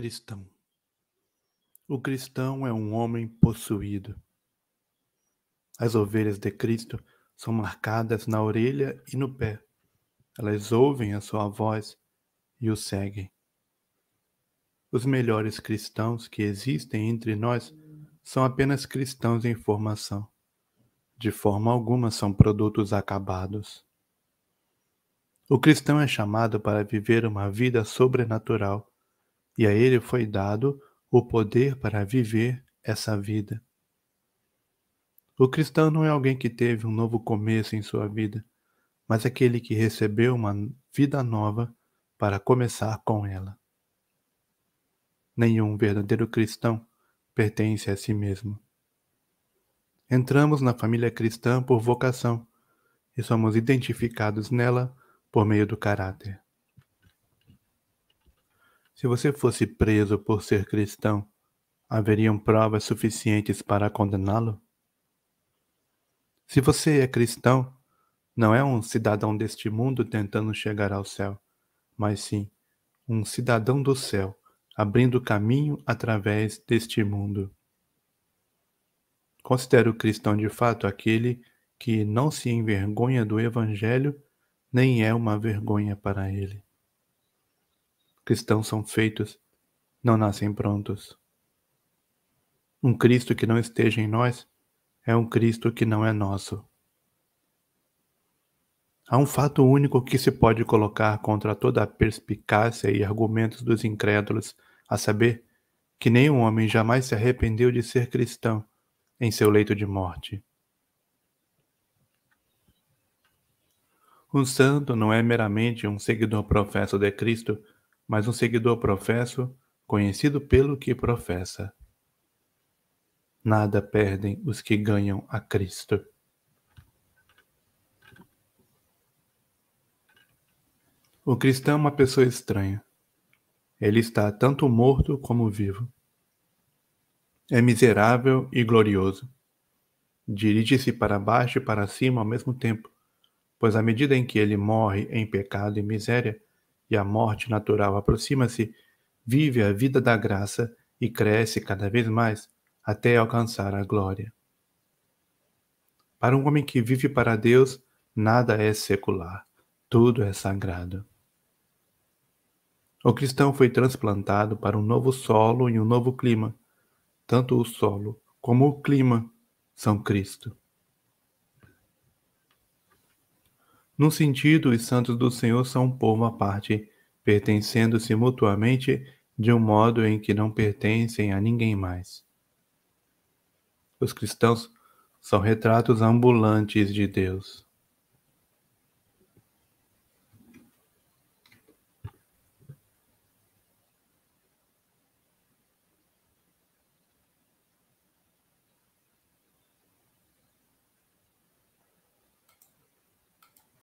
cristão. O cristão é um homem possuído. As ovelhas de Cristo são marcadas na orelha e no pé. Elas ouvem a sua voz e o seguem. Os melhores cristãos que existem entre nós são apenas cristãos em formação. De forma alguma são produtos acabados. O cristão é chamado para viver uma vida sobrenatural e a ele foi dado o poder para viver essa vida. O cristão não é alguém que teve um novo começo em sua vida, mas aquele que recebeu uma vida nova para começar com ela. Nenhum verdadeiro cristão pertence a si mesmo. Entramos na família cristã por vocação e somos identificados nela por meio do caráter. Se você fosse preso por ser cristão, haveriam provas suficientes para condená-lo? Se você é cristão, não é um cidadão deste mundo tentando chegar ao céu, mas sim um cidadão do céu, abrindo caminho através deste mundo. Considero cristão de fato aquele que não se envergonha do Evangelho, nem é uma vergonha para ele cristãos são feitos, não nascem prontos. Um Cristo que não esteja em nós é um Cristo que não é nosso. Há um fato único que se pode colocar contra toda a perspicácia e argumentos dos incrédulos, a saber, que nenhum homem jamais se arrependeu de ser cristão em seu leito de morte. Um santo não é meramente um seguidor professo de Cristo, mas um seguidor professo, conhecido pelo que professa. Nada perdem os que ganham a Cristo. O cristão é uma pessoa estranha. Ele está tanto morto como vivo. É miserável e glorioso. Dirige-se para baixo e para cima ao mesmo tempo, pois à medida em que ele morre em pecado e miséria, e a morte natural aproxima-se, vive a vida da graça e cresce cada vez mais até alcançar a glória. Para um homem que vive para Deus, nada é secular, tudo é sagrado. O cristão foi transplantado para um novo solo e um novo clima. Tanto o solo como o clima são Cristo. Num sentido, os santos do Senhor são povo uma parte, pertencendo-se mutuamente de um modo em que não pertencem a ninguém mais. Os cristãos são retratos ambulantes de Deus.